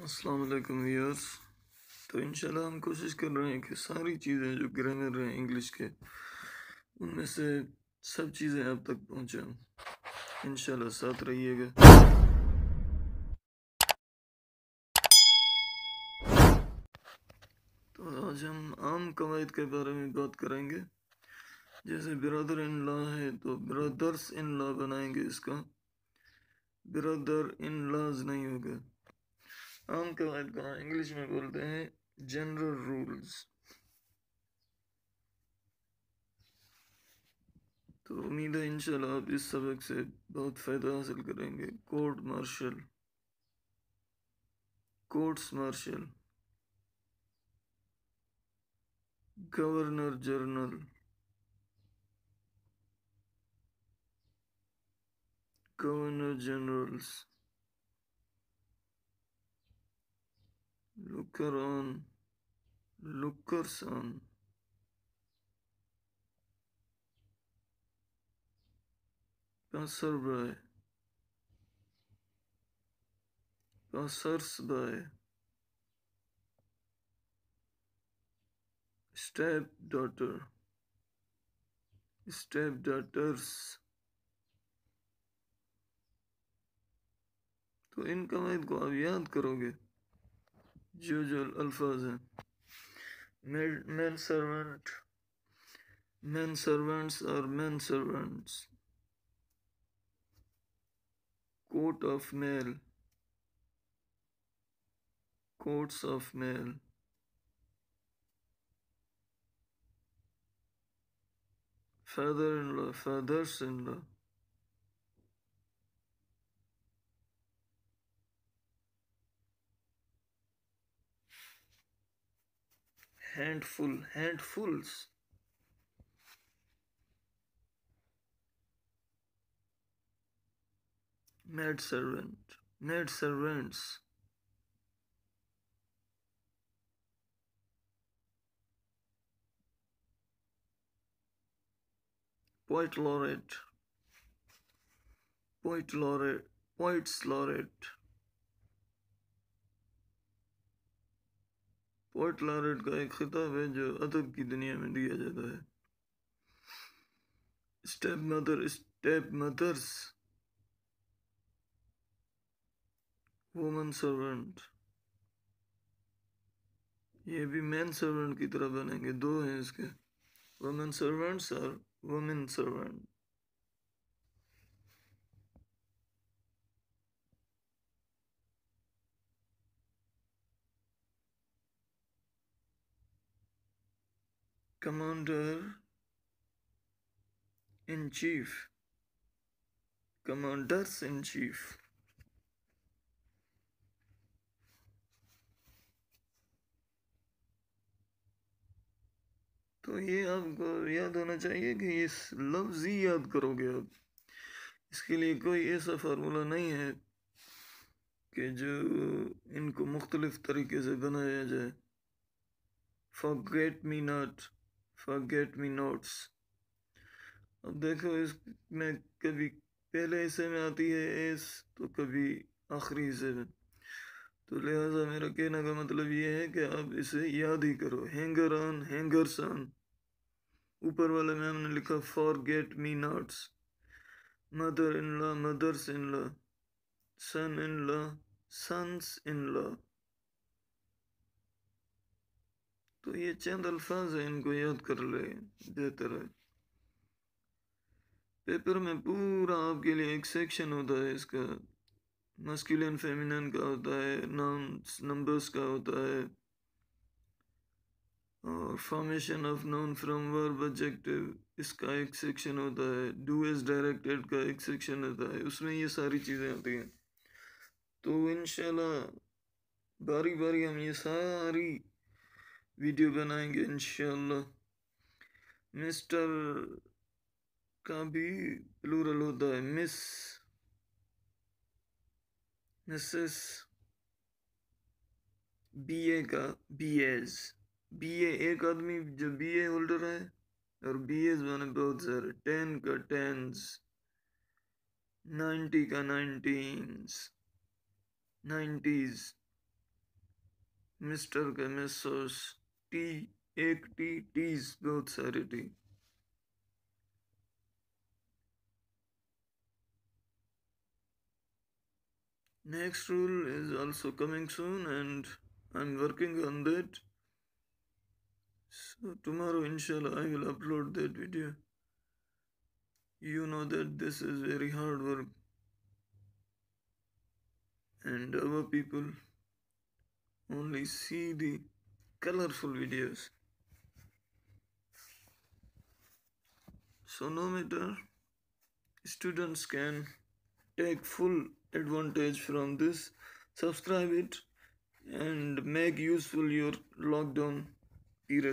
अस्सलाम व्यूअर्स तो इंशाल्लाह हम कोशिश कर रहे हैं कि सारी चीज़ें जो ग्रामर हैं इंग्लिश के उनमें से सब चीज़ें आप तक पहुँचें इंशाल्लाह साथ रहिएगा तो आज हम आम कवायद के बारे में बात करेंगे जैसे ब्रदर इन लॉ है तो ब्रदर्स इन लॉ बनाएंगे इसका ब्रदर इन लॉज नहीं होगा आम कवायद को इंग्लिश में बोलते हैं जनरल रूल्स तो उम्मीद है इंशाल्लाह आप इस सबक से बहुत फ़ायदा हासिल करेंगे court martial courts martial governor general governor generals Looker on. Lookers on. Passerby. Passersby. Stepdaughter. Stepdaughters. तो इनका मैं को आप याद करोगे usual alfaz male servant men servants or men servants coat of mail coats of mail father-in-law fathers-in-law handful handfuls maid servant maid servants poet laureate poet laureate poets laureate poet laureate का एक खिताब है जो अदब की दुनिया में दिया जाता है step mother step mothers woman servant ये भी मैन सर्वेंट की तरह बनेंगे दो हैं इसके वुमेन सर्वेंट्स और women servant commander in chief commanders in chief तो ये आपको याद होना चाहिए कि ये लफ्ज़ ही याद करोगे आप इसके लिए कोई ऐसा फार्मूला नहीं है कि जो इनको मुख्तलिफ तरीके से बनाया जाए forget me not forget me nots अब देखो इसमें कभी पहले हिस्से में आती है एस तो कभी आखिरी हिस्से में तो लिहाजा मेरा कहने का मतलब ये है कि आप इसे याद ही करो हैंगर ऑन हैंगर ऑन ऊपर वाले में हमने लिखा forget me nots mother in law mothers in law son in law sons in law तो ये चंद अल्फाज हैं इनको याद कर ले बेहतर है पेपर में पूरा आपके लिए एक सेक्शन होता है इसका मस्कुलिन फेमिनन का होता है नाम नंबर्स का होता है और formation of noun from verb objective इसका एक सेक्शन होता है डू एज डायरेक्टेड का एक सेक्शन होता है उसमें ये सारी चीज़ें आती हैं तो इन बारी बारी हम ये सारी वीडियो बनाएंगे इंशाल्लाह मिस्टर का भी प्लूरल होता है मिस मिसेस बी ए का बी एस बी ए एक आदमी जो बी ए होल्डर है और बी एस बने बहुत सारे टेन का टेंस नाइन्टी का नाइनटीन्स नाइन्टीज मिस्टर का मिसेस टी एक टी टीज बहुत सारे next rule is also coming soon and i'm working on that so tomorrow inshallah i will upload that video you know that this is very hard work and our people only see the colorful videos so no matter students can take full advantage from this subscribe it and make useful your lockdown period